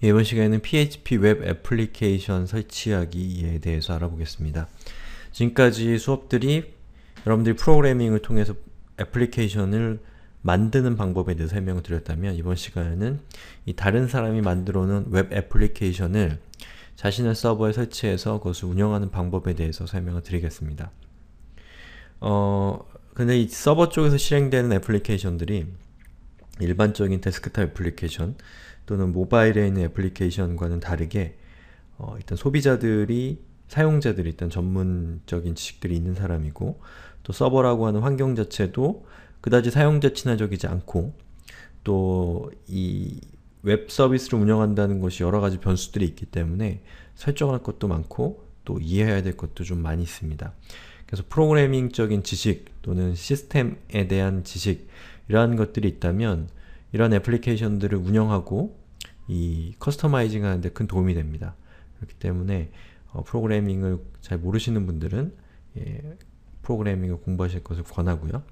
이번 시간에는 PHP 웹 애플리케이션 설치하기에 대해서 알아보겠습니다. 지금까지 수업들이 여러분들이 프로그래밍을 통해서 애플리케이션을 만드는 방법에 대해 설명을 드렸다면 이번 시간에는 이 다른 사람이 만들어 놓은 웹 애플리케이션을 자신의 서버에 설치해서 그것을 운영하는 방법에 대해서 설명을 드리겠습니다. 어, 근데 이 서버 쪽에서 실행되는 애플리케이션들이 일반적인 데스크탑 애플리케이션 또는 모바일에 있는 애플리케이션과는 다르게 어, 일단 소비자들이 사용자들이 일단 전문적인 지식들이 있는 사람이고 또 서버라고 하는 환경 자체도 그다지 사용자 친화적이지 않고 또 이 웹 서비스를 운영한다는 것이 여러가지 변수들이 있기 때문에 설정할 것도 많고 또 이해해야 될 것도 좀 많이 있습니다. 그래서 프로그래밍적인 지식 또는 시스템에 대한 지식 이러한 것들이 있다면 이런 애플리케이션들을 운영하고 이 커스터마이징 하는데 큰 도움이 됩니다. 그렇기 때문에 어, 프로그래밍을 잘 모르시는 분들은 예, 프로그래밍을 공부하실 것을 권하고요.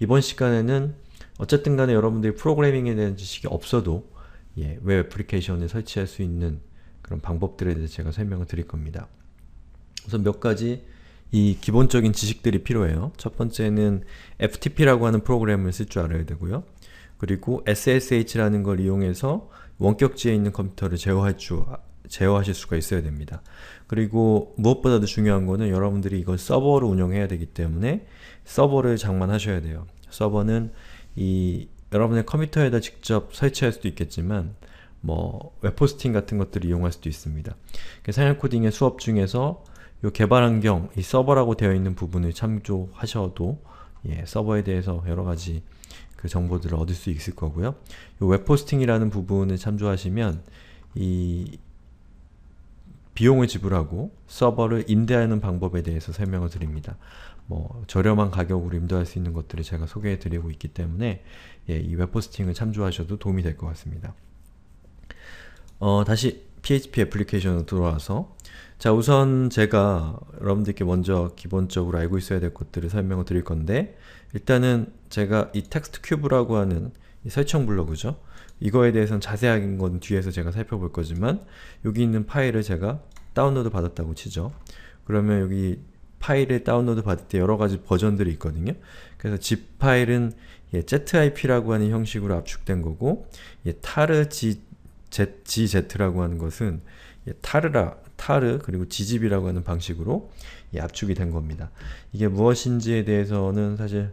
이번 시간에는 어쨌든 간에 여러분들이 프로그래밍에 대한 지식이 없어도 예, 웹 애플리케이션을 설치할 수 있는 그런 방법들에 대해서 제가 설명을 드릴 겁니다. 우선 몇 가지 이 기본적인 지식들이 필요해요. 첫 번째는 FTP라고 하는 프로그램을 쓸 줄 알아야 되고요. 그리고 SSH라는 걸 이용해서 원격지에 있는 컴퓨터를 제어할 줄 제어하실 수가 있어야 됩니다. 그리고 무엇보다도 중요한 거는 여러분들이 이걸 서버로 운영해야 되기 때문에 서버를 장만하셔야 돼요. 서버는 이 여러분의 컴퓨터에다 직접 설치할 수도 있겠지만 뭐웹포스팅 같은 것들을 이용할 수도 있습니다. 그러니까 사양 코딩의 수업 중에서 이 개발 환경, 이 서버라고 되어 있는 부분을 참조하셔도 예, 서버에 대해서 여러 가지 그 정보들을 얻을 수 있을 거고요. 이 웹포스팅이라는 부분을 참조하시면 이 비용을 지불하고 서버를 임대하는 방법에 대해서 설명을 드립니다. 뭐 저렴한 가격으로 임대할 수 있는 것들을 제가 소개해드리고 있기 때문에 예, 이 웹포스팅을 참조하셔도 도움이 될 것 같습니다. 어, 다시 PHP 애플리케이션으로 들어와서 자, 우선 제가 여러분들께 먼저 기본적으로 알고 있어야 될 것들을 설명을 드릴 건데 일단은 제가 이 텍스트 큐브라고 하는 이 설정 블로그죠. 이거에 대해서는 자세한 건 뒤에서 제가 살펴볼 거지만 여기 있는 파일을 제가 다운로드 받았다고 치죠. 그러면 여기 파일을 다운로드 받을 때 여러가지 버전들이 있거든요. 그래서 zip 파일은 예, zip라고 하는 형식으로 압축된 거고 예, tar gz라고 하는 것은 타르라 예, 타르 그리고 지집이라고 하는 방식으로 압축이 된 겁니다. 이게 무엇인지에 대해서는 사실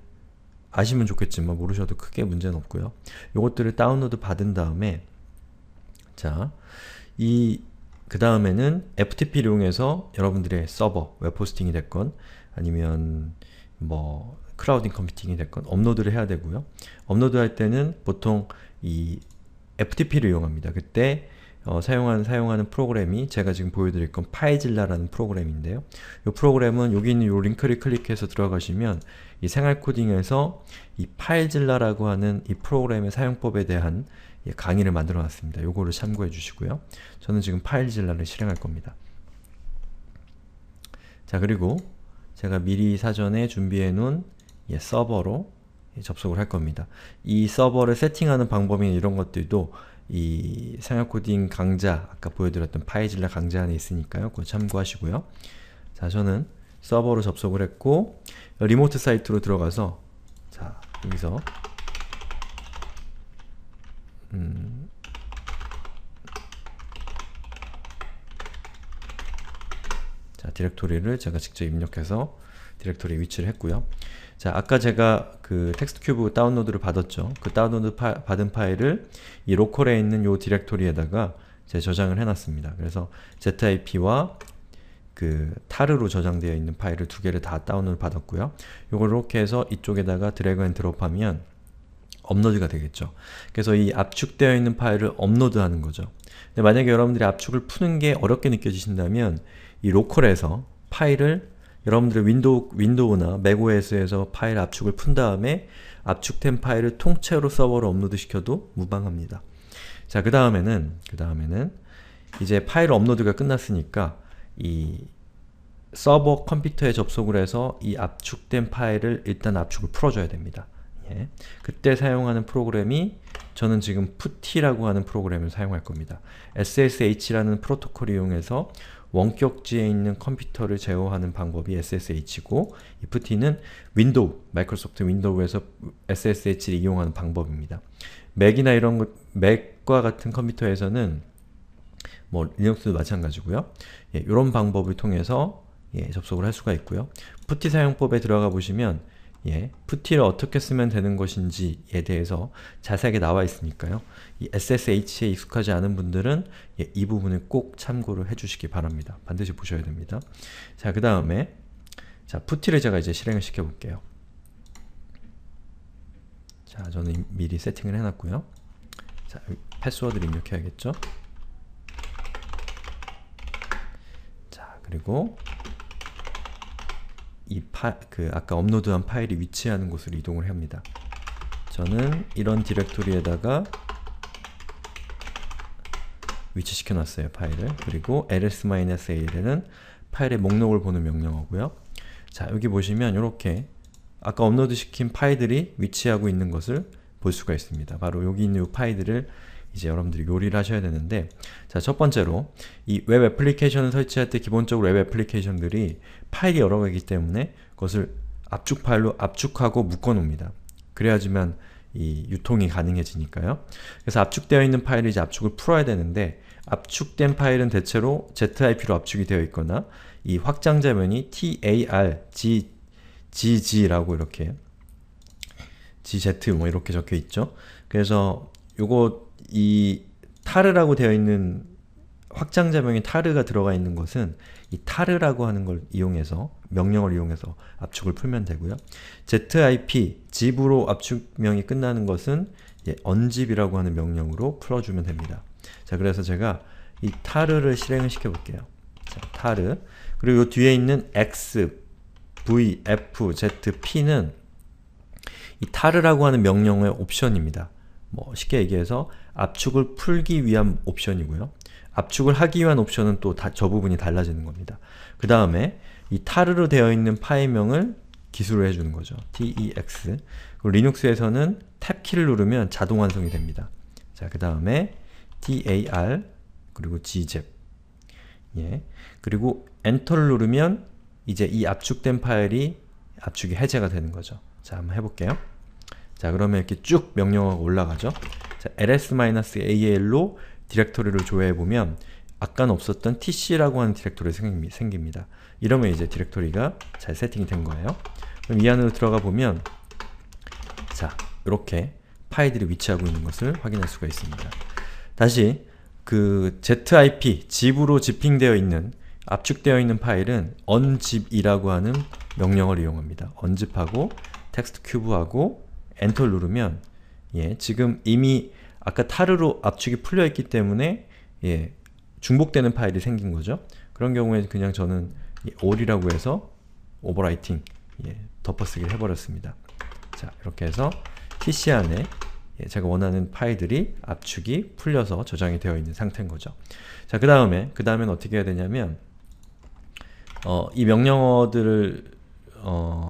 아시면 좋겠지만 모르셔도 크게 문제는 없고요. 요것들을 다운로드 받은 다음에 자, 이 그 다음에는 FTP를 이용해서 여러분들의 서버, 웹호스팅이 됐건 아니면 뭐 크라우딩 컴퓨팅이 됐건 업로드를 해야 되고요. 업로드할 때는 보통 이 FTP를 이용합니다. 그때 어, 사용하는, 사용하는 프로그램이 제가 지금 보여드릴 건 파이질라라는 프로그램인데요. 이 프로그램은 여기 있는 이 링크를 클릭해서 들어가시면 이 생활코딩에서 이 파이질라라고 하는 이 프로그램의 사용법에 대한 강의를 만들어 놨습니다. 요거를 참고해 주시고요. 저는 지금 파일질라를 실행할 겁니다. 자 그리고 제가 미리 사전에 준비해 놓은 예, 서버로 접속을 할 겁니다. 이 서버를 세팅하는 방법이나 이런 것들도 이 상약 코딩 강좌, 아까 보여드렸던 파이질라 강좌 안에 있으니까요. 그거 참고하시고요. 자, 저는 서버로 접속을 했고 리모트 사이트로 들어가서 자, 여기서 음, 자, 디렉토리를 제가 직접 입력해서 디렉토리에 위치를 했고요. 자, 아까 제가 그 텍스트 큐브 다운로드를 받았죠. 그 다운로드 파, 받은 파일을 이 로컬에 있는 요 디렉토리에다가 제 저장을 해놨습니다. 그래서 zip와 그 타르로 저장되어 있는 파일을 두 개를 다다운로드 받았고요. 요걸 이렇게 해서 이쪽에다가 드래그 앤 드롭하면 업로드가 되겠죠. 그래서 이 압축되어 있는 파일을 업로드하는 거죠. 근데 만약에 여러분들이 압축을 푸는 게 어렵게 느껴지신다면 이 로컬에서 파일을 여러분들이 윈도우, 윈도우나 맥OS에서 파일 압축을 푼 다음에 압축된 파일을 통째로 서버로 업로드시켜도 무방합니다. 자, 그 다음에는, 그 다음에는 이제 파일 업로드가 끝났으니까 이 서버 컴퓨터에 접속을 해서 이 압축된 파일을 일단 압축을 풀어줘야 됩니다. 예. 그때 사용하는 프로그램이 저는 지금 p u t 라고 하는 프로그램을 사용할 겁니다. ssh라는 프로토콜을 이용해서 원격지에 있는 컴퓨터를 제어하는 방법이 SSH고 이 f t 는 윈도우, 마이크로소프트 윈도우에서 SSH를 이용하는 방법입니다. 맥이나 이런 것, 맥과 같은 컴퓨터에서는 뭐 리눅스도 마찬가지고요. 예, 이런 방법을 통해서 예, 접속을 할 수가 있고요. 푸티 사용법에 들어가 보시면 예, 푸티를 어떻게 쓰면 되는 것인지에 대해서 자세하게 나와 있으니까요. 이 SSH에 익숙하지 않은 분들은 예, 이 부분을 꼭 참고를 해주시기 바랍니다. 반드시 보셔야 됩니다. 자, 그 다음에 자, 푸티를 제가 이제 실행을 시켜볼게요. 자, 저는 미리 세팅을 해놨고요. 자, 패스워드를 입력해야겠죠? 자, 그리고 이 파, 그 아까 업로드한 파일이 위치하는 곳으로 이동을 합니다. 저는 이런 디렉토리에다가 위치시켜 놨어요, 파일을. 그리고 ls-al에는 파일의 목록을 보는 명령어고요. 자, 여기 보시면 이렇게 아까 업로드 시킨 파일들이 위치하고 있는 것을 볼 수가 있습니다. 바로 여기 있는 이 파일들을 이제 여러분들이 요리를 하셔야 되는데 자, 첫 번째로 이 웹 애플리케이션을 설치할 때 기본적으로 웹 애플리케이션들이 파일이 여러 개이기 때문에 그것을 압축 파일로 압축하고 묶어 놓습니다. 그래야지만 이 유통이 가능해지니까요. 그래서 압축되어 있는 파일을 이제 압축을 풀어야 되는데 압축된 파일은 대체로 ZIP로 압축이 되어 있거나 이 확장 자면이 TARGG라고 이렇게 GZ 뭐 이렇게 적혀 있죠. 그래서 요거 이 타르라고 되어 있는 확장자명이 타르가 들어가 있는 것은 이 타르라고 하는 걸 이용해서 명령을 이용해서 압축을 풀면 되고요. zip, 집으로 압축명이 끝나는 것은 예, unzip이라고 하는 명령으로 풀어주면 됩니다. 자 그래서 제가 이 타르를 실행을 시켜볼게요. 자, 타르 그리고 이 뒤에 있는 x, v, f, z, p는 이 타르라고 하는 명령의 옵션입니다. 뭐 쉽게 얘기해서 압축을 풀기 위한 옵션이고요. 압축을 하기 위한 옵션은 또 저 부분이 달라지는 겁니다. 그 다음에 이 타르로 되어 있는 파일명을 기술을 해주는 거죠. tex 그 리눅스에서는 고리 탭키를 누르면 자동 완성이 됩니다. 자, 그 다음에 t a r 그리고 gzip 예. 그리고 엔터를 누르면 이제 이 압축된 파일이 압축이 해제가 되는 거죠. 자, 한번 해볼게요. 자 그러면 이렇게 쭉 명령어가 올라가죠 자, ls-al로 디렉토리를 조회해보면 아까 없었던 tc라고 하는 디렉토리 생깁니다 이러면 이제 디렉토리가 잘 세팅이 된 거예요 그럼 이 안으로 들어가 보면 자, 이렇게 파일들이 위치하고 있는 것을 확인할 수가 있습니다 다시 그 zip, 집으로 지핑되어 있는 압축되어 있는 파일은 unzip이라고 하는 명령어를 이용합니다 unzip하고 텍스트 큐브하고 엔터를 누르면 예, 지금 이미 아까 타르로 압축이 풀려있기 때문에 예, 중복되는 파일이 생긴 거죠. 그런 경우에 그냥 저는 올이라고 해서 오버라이팅 예, 덮어쓰기를 해버렸습니다. 자 이렇게 해서 TC 안에 예, 제가 원하는 파일들이 압축이 풀려서 저장이 되어 있는 상태인 거죠. 자그 다음에 그 다음엔 어떻게 해야 되냐면 어, 이 명령어들을 어,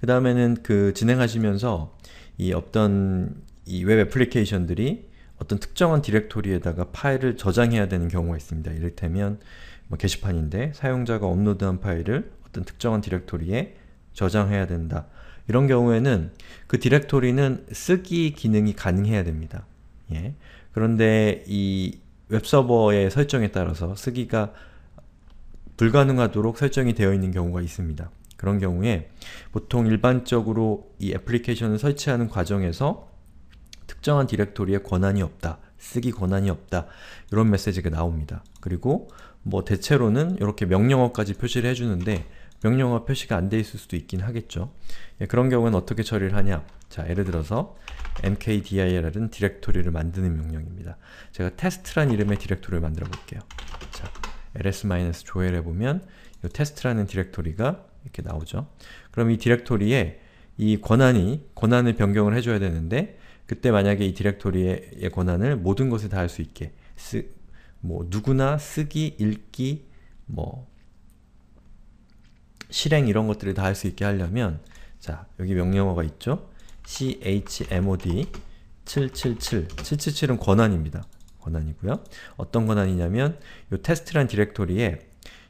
그 다음에는 그 진행하시면서 이 어떤 이 웹 애플리케이션들이 어떤 특정한 디렉토리에다가 파일을 저장해야 되는 경우가 있습니다. 이를테면 뭐 게시판인데 사용자가 업로드한 파일을 어떤 특정한 디렉토리에 저장해야 된다. 이런 경우에는 그 디렉토리는 쓰기 기능이 가능해야 됩니다. 예. 그런데 이 웹서버의 설정에 따라서 쓰기가 불가능하도록 설정이 되어 있는 경우가 있습니다. 그런 경우에 보통 일반적으로 이 애플리케이션을 설치하는 과정에서 특정한 디렉토리에 권한이 없다, 쓰기 권한이 없다 이런 메시지가 나옵니다. 그리고 뭐 대체로는 이렇게 명령어까지 표시를 해주는데 명령어 표시가 안 돼 있을 수도 있긴 하겠죠. 예, 그런 경우는 어떻게 처리를 하냐 자, 예를 들어서 mkdir은 디렉토리를 만드는 명령입니다. 제가 테스트란 이름의 디렉토리를 만들어 볼게요. 자, ls-joel 해보면 이 테스트라는 디렉토리가 이렇게 나오죠. 그럼 이 디렉토리에 이 권한이, 권한을 변경을 해줘야 되는데 그때 만약에 이 디렉토리의 권한을 모든 것에 다할 수 있게 쓰, 뭐 누구나 쓰기, 읽기, 뭐 실행 이런 것들을 다 할 수 있게 하려면 자, 여기 명령어가 있죠? chmod 777 777은 권한입니다. 권한이고요. 어떤 권한이냐면 이 테스트란 디렉토리에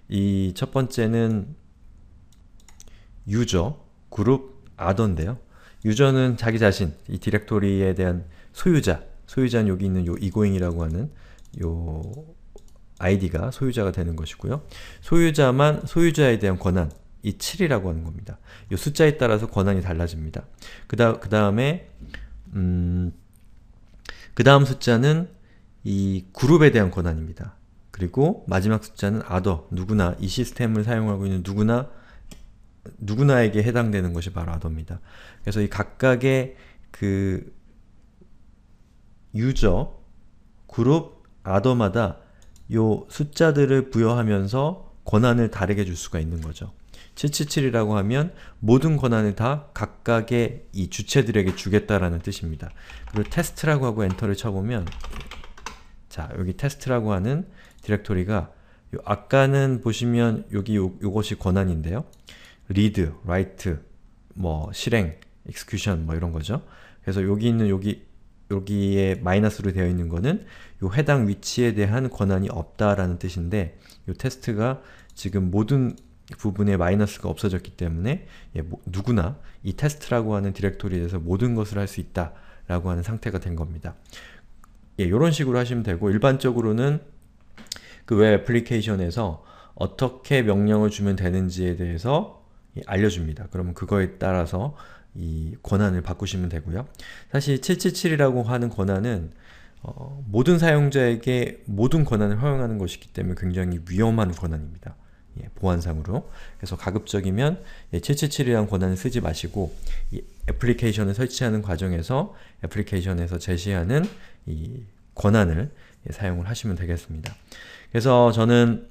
이 첫 번째는 유저, 그룹, 아더인데요. 유저는 자기 자신, 이 디렉토리에 대한 소유자, 소유자는 여기 있는 요 이고잉이라고 하는 요 아이디가 소유자가 되는 것이고요. 소유자만 소유자에 대한 권한, 이 7이라고 하는 겁니다. 이 숫자에 따라서 권한이 달라집니다. 그다, 그 다음에 음, 그 다음 숫자는 이 그룹에 대한 권한입니다. 그리고 마지막 숫자는 아더, 누구나 이 시스템을 사용하고 있는 누구나 누구나에게 해당되는 것이 바로 아더입니다. 그래서 이 각각의 그 유저, 그룹, 아더마다 요 숫자들을 부여하면서 권한을 다르게 줄 수가 있는 거죠. 777이라고 하면 모든 권한을 다 각각의 이 주체들에게 주겠다라는 뜻입니다. 그리고 테스트라고 하고 엔터를 쳐보면 자, 여기 테스트라고 하는 디렉토리가 아까는 보시면 여기 요, 것이 권한인데요. 리드, 라이트, 뭐 실행, execution 뭐 이런 거죠. 그래서 여기 있는 여기 여기에 마이너스로 되어 있는 거는 요 해당 위치에 대한 권한이 없다라는 뜻인데 요 테스트가 지금 모든 부분에 마이너스가 없어졌기 때문에 예, 뭐, 누구나 이 테스트라고 하는 디렉토리에서 모든 것을 할 수 있다 라고 하는 상태가 된 겁니다. 예, 요런 식으로 하시면 되고 일반적으로는 그 웹 애플리케이션에서 어떻게 명령을 주면 되는지에 대해서 알려줍니다. 그러면 그거에 따라서 이 권한을 바꾸시면 되고요. 사실 777이라고 하는 권한은 어, 모든 사용자에게 모든 권한을 허용하는 것이기 때문에 굉장히 위험한 권한입니다. 예, 보안상으로. 그래서 가급적이면 예, 777이라는 권한을 쓰지 마시고 애플리케이션을 설치하는 과정에서 애플리케이션에서 제시하는 이 권한을 예, 사용을 하시면 되겠습니다. 그래서 저는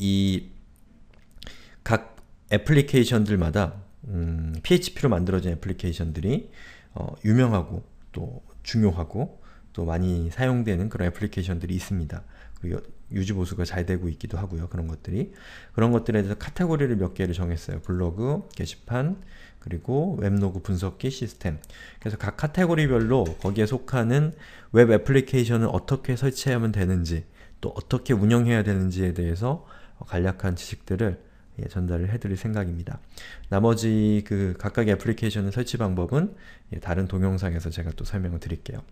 이각 애플리케이션들마다 음, PHP로 만들어진 애플리케이션들이 어, 유명하고 또 중요하고 또 많이 사용되는 그런 애플리케이션들이 있습니다. 그리고 유지보수가 잘 되고 있기도 하고요. 그런 것들이. 그런 것들에 대해서 카테고리를 몇 개를 정했어요. 블로그, 게시판, 그리고 웹로그 분석기 시스템. 그래서 각 카테고리별로 거기에 속하는 웹 애플리케이션을 어떻게 설치하면 되는지 또 어떻게 운영해야 되는지에 대해서 어, 간략한 지식들을 예, 전달을 해드릴 생각입니다. 나머지 그 각각의 애플리케이션의 설치 방법은 예, 다른 동영상에서 제가 또 설명을 드릴게요.